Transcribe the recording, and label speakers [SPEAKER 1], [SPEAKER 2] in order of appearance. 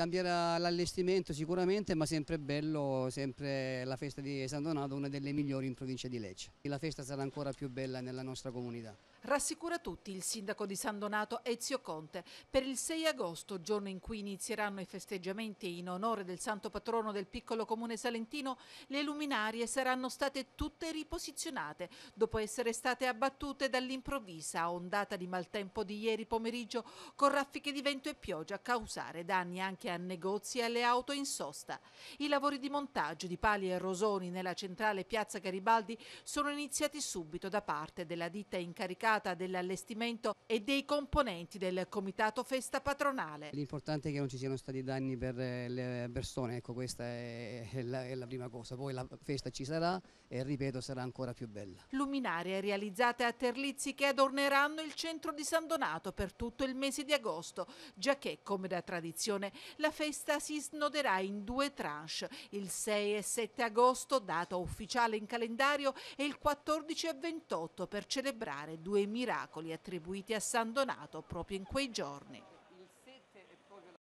[SPEAKER 1] Cambierà l'allestimento sicuramente, ma sempre bello, sempre la festa di San Donato, una delle migliori in provincia di Lecce. La festa sarà ancora più bella nella nostra comunità.
[SPEAKER 2] Rassicura tutti il sindaco di San Donato Ezio Conte. Per il 6 agosto, giorno in cui inizieranno i festeggiamenti in onore del santo patrono del piccolo comune salentino, le luminarie saranno state tutte riposizionate dopo essere state abbattute dall'improvvisa ondata di maltempo di ieri pomeriggio con raffiche di vento e pioggia a causare danni anche a negozi e alle auto in sosta. I lavori di montaggio di pali e rosoni nella centrale piazza Garibaldi sono iniziati subito da parte della ditta incaricata data dell'allestimento e dei componenti del comitato festa patronale.
[SPEAKER 1] L'importante è che non ci siano stati danni per eh, le persone, ecco questa è la, è la prima cosa, poi la festa ci sarà e ripeto sarà ancora più bella.
[SPEAKER 2] Luminarie realizzate a Terlizzi che adorneranno il centro di San Donato per tutto il mese di agosto, già che come da tradizione la festa si snoderà in due tranche, il 6 e 7 agosto data ufficiale in calendario e il 14 e 28 per celebrare due due miracoli attribuiti a San Donato proprio in quei giorni.